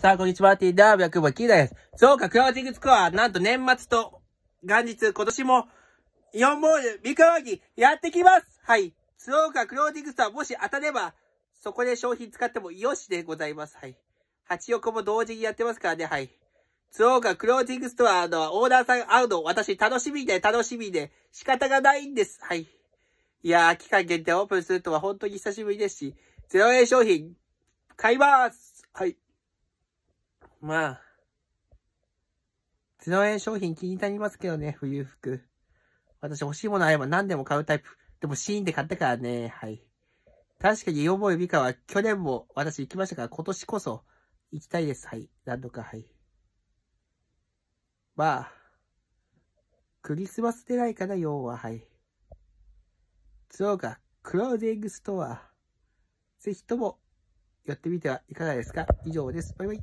さあ、こんにちは。ティーダーブヤクボキーダです。そうか、クラウディングスコア、なんと年末と元日、今年も4ボール、三河駅、やってきますはい。そうか、クローディングスコア、もし当たれば、そこで商品使ってもよしでございます。はい。8億も同時にやってますからね、はい。そうか、クローディングスコアのオーダーさん会うの、私楽しみで楽しみで仕方がないんです。はい。いやー、期間限定オープンするとは本当に久しぶりですし、0円商品買いますはい。まあ、0円商品気になりますけどね、冬服。私欲しいものあれば何でも買うタイプ。でもシーンで買ったからね、はい。確かにヨボイビカは去年も私行きましたから、今年こそ行きたいです。はい。何度か、はい。まあ、クリスマスないかな、要は、はい。そうか、クローディングストア。ぜひとも、寄ってみてはいかがですか以上です。バイバイ。